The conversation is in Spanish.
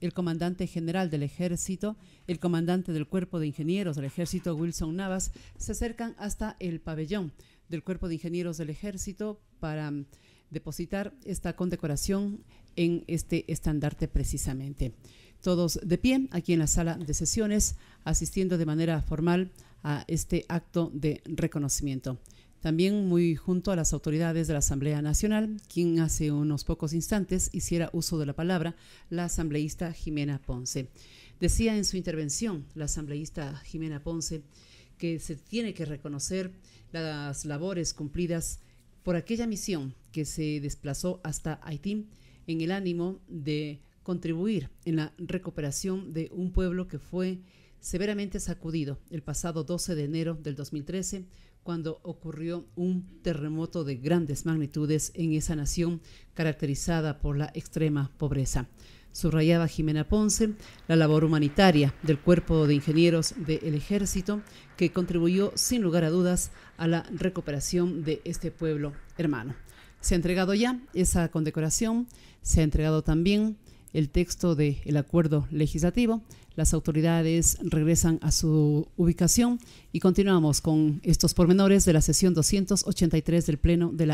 el comandante general del ejército, el comandante del cuerpo de ingenieros del ejército, Wilson Navas, se acercan hasta el pabellón del cuerpo de ingenieros del ejército para mm, depositar esta condecoración en este estandarte precisamente. Todos de pie aquí en la sala de sesiones, asistiendo de manera formal a este acto de reconocimiento. También muy junto a las autoridades de la Asamblea Nacional, quien hace unos pocos instantes hiciera uso de la palabra, la asambleísta Jimena Ponce. Decía en su intervención la asambleísta Jimena Ponce que se tiene que reconocer las labores cumplidas por aquella misión que se desplazó hasta Haití en el ánimo de contribuir en la recuperación de un pueblo que fue severamente sacudido el pasado 12 de enero del 2013 cuando ocurrió un terremoto de grandes magnitudes en esa nación caracterizada por la extrema pobreza. Subrayaba Jimena Ponce la labor humanitaria del Cuerpo de Ingenieros del Ejército, que contribuyó sin lugar a dudas a la recuperación de este pueblo hermano. Se ha entregado ya esa condecoración, se ha entregado también el texto del el acuerdo legislativo. Las autoridades regresan a su ubicación y continuamos con estos pormenores de la sesión 283 del Pleno de la